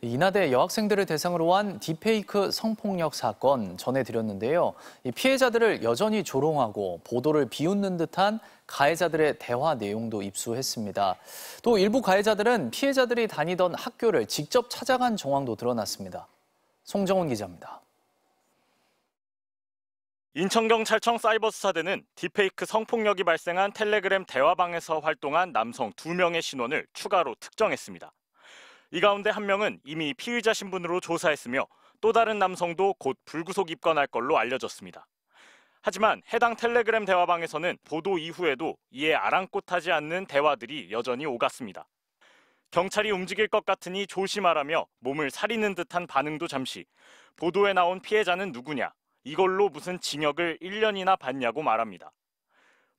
이나대 여학생들을 대상으로 한딥페이크 성폭력 사건 전해드렸는데요. 피해자들을 여전히 조롱하고 보도를 비웃는 듯한 가해자들의 대화 내용도 입수했습니다. 또 일부 가해자들은 피해자들이 다니던 학교를 직접 찾아간 정황도 드러났습니다. 송정훈 기자입니다. 인천경찰청 사이버수사대는 딥페이크 성폭력이 발생한 텔레그램 대화방에서 활동한 남성 2명의 신원을 추가로 특정했습니다. 이 가운데 한 명은 이미 피의자 신분으로 조사했으며 또 다른 남성도 곧 불구속 입건할 걸로 알려졌습니다. 하지만 해당 텔레그램 대화방에서는 보도 이후에도 이에 아랑곳하지 않는 대화들이 여전히 오갔습니다. 경찰이 움직일 것 같으니 조심하라며 몸을 사리는 듯한 반응도 잠시 보도에 나온 피해자는 누구냐 이걸로 무슨 징역을 1년이나 받냐고 말합니다.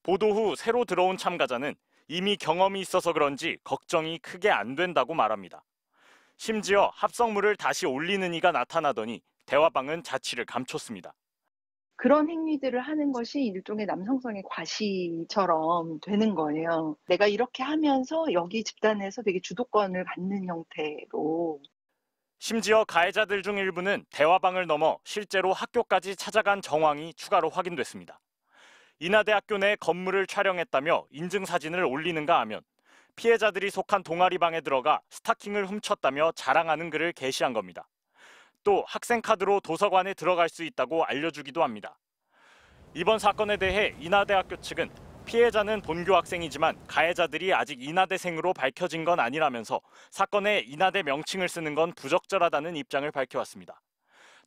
보도 후 새로 들어온 참가자는 이미 경험이 있어서 그런지 걱정이 크게 안 된다고 말합니다. 심지어 합성물을 다시 올리는 이가 나타나더니 대화방은 자취를 감췄습니다. 그런 행위들을 하는 것이 일종의 남성성의 과시처럼 되는 거예요. 내가 이렇게 하면서 여기 집단에서 되게 주도권을 갖는 형태로. 심지어 가해자들 중 일부는 대화방을 넘어 실제로 학교까지 찾아간 정황이 추가로 확인됐습니다. 인하대학교 내 건물을 촬영했다며 인증사진을 올리는가 하면 피해자들이 속한 동아리방에 들어가 스타킹을 훔쳤다며 자랑하는 글을 게시한 겁니다. 또 학생카드로 도서관에 들어갈 수 있다고 알려주기도 합니다. 이번 사건에 대해 인하대학교 측은 피해자는 본교 학생이지만 가해자들이 아직 인하대생으로 밝혀진 건 아니라면서 사건에 인하대 명칭을 쓰는 건 부적절하다는 입장을 밝혀왔습니다.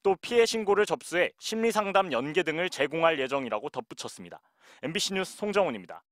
또 피해 신고를 접수해 심리상담 연계 등을 제공할 예정이라고 덧붙였습니다. MBC 뉴스 송정훈입니다.